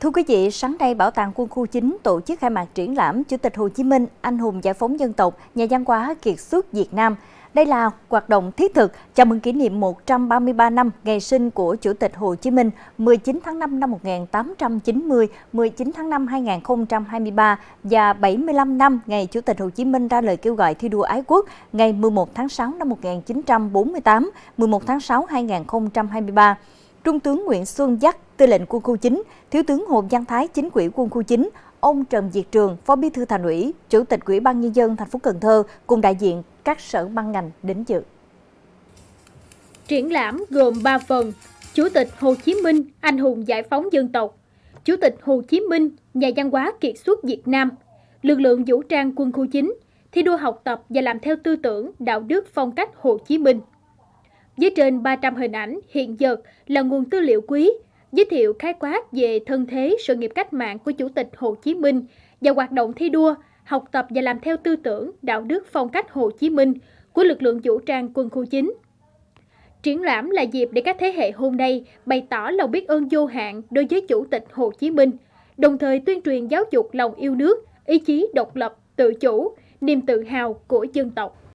Thưa quý vị, sáng nay Bảo tàng Quân khu 9 tổ chức khai mạc triển lãm Chủ tịch Hồ Chí Minh, anh hùng giải phóng dân tộc, nhà văn hóa kiệt xuất Việt Nam. Đây là hoạt động thiết thực chào mừng kỷ niệm 133 năm ngày sinh của Chủ tịch Hồ Chí Minh 19 tháng 5 năm 1890, 19 tháng 5 2023 và 75 năm ngày Chủ tịch Hồ Chí Minh ra lời kêu gọi thi đua ái quốc ngày 11 tháng 6 năm 1948, 11 tháng 6 2023. Trung tướng Nguyễn Xuân Dắt, Tư lệnh quân khu 9, Thiếu tướng Hồ văn Thái, chính ủy quân khu 9, ông Trần Diệt Trường, Phó Bí thư Thành ủy, Chủ tịch Ủy ban nhân dân thành phố Cần Thơ cùng đại diện các sở ban ngành đến dự. Triển lãm gồm 3 phần: Chủ tịch Hồ Chí Minh, anh hùng giải phóng dân tộc, Chủ tịch Hồ Chí Minh, nhà văn hóa kiệt xuất Việt Nam, lực lượng vũ trang quân khu 9, thi đua học tập và làm theo tư tưởng, đạo đức phong cách Hồ Chí Minh. Với trên 300 hình ảnh hiện vật là nguồn tư liệu quý giới thiệu khái quát về thân thế sự nghiệp cách mạng của Chủ tịch Hồ Chí Minh và hoạt động thi đua, học tập và làm theo tư tưởng, đạo đức phong cách Hồ Chí Minh của lực lượng vũ trang quân khu 9. Triển lãm là dịp để các thế hệ hôm nay bày tỏ lòng biết ơn vô hạn đối với Chủ tịch Hồ Chí Minh, đồng thời tuyên truyền giáo dục lòng yêu nước, ý chí độc lập, tự chủ, niềm tự hào của dân tộc.